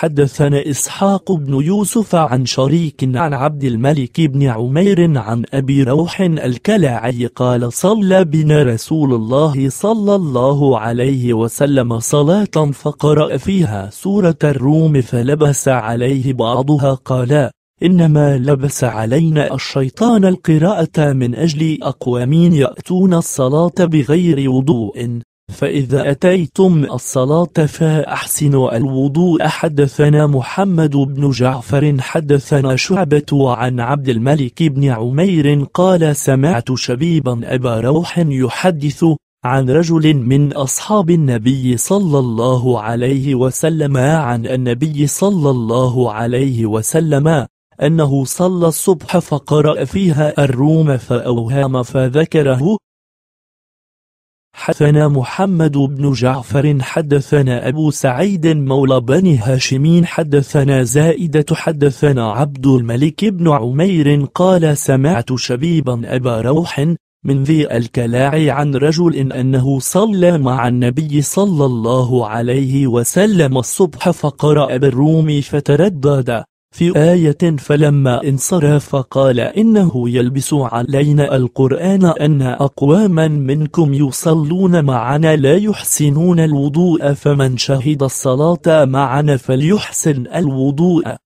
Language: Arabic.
حدثنا إسحاق بن يوسف عن شريك عن عبد الملك بن عمير عن أبي روح الكلاعي قال صلى بنا رسول الله صلى الله عليه وسلم صلاة فقرأ فيها سورة الروم فلبس عليه بعضها قال إنما لبس علينا الشيطان القراءة من أجل أقوام يأتون الصلاة بغير وضوء فإذا أتيتم الصلاة فأحسنوا الوضوء حدثنا محمد بن جعفر حدثنا شعبة عن عبد الملك بن عمير قال سمعت شبيبا أبا روح يحدث عن رجل من أصحاب النبي صلى الله عليه وسلم عن النبي صلى الله عليه وسلم أنه صلى الصبح فقرأ فيها الروم فأوهام فذكره حدثنا محمد بن جعفر حدثنا أبو سعيد مولى بن هاشم حدثنا زائدة حدثنا عبد الملك بن عمير قال سمعت شبيبا أبا روح من ذي الكلاع عن رجل إن أنه صلى مع النبي صلى الله عليه وسلم الصبح فقرأ بالروم فتردد في آية فلما انصرف قال إنه يلبس علينا القرآن أن أقواما منكم يصلون معنا لا يحسنون الوضوء فمن شهد الصلاة معنا فليحسن الوضوء